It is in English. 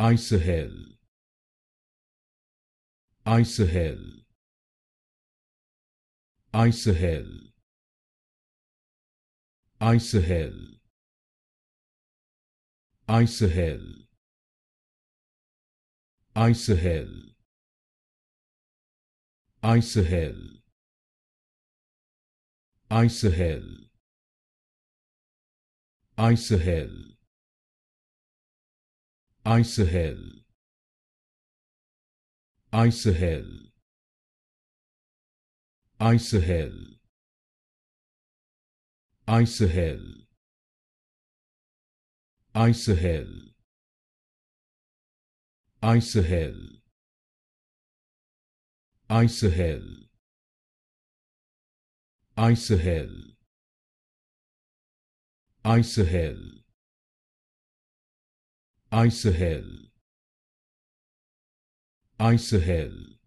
Eisehel Eisehel Eisehel Eisehel Eisehel Eisehel Eisehel Eisehel Eisehel Isahel Isahel Isahel Isahel Isahel Isahel Isahel Isahel Isahel Isahel Isahel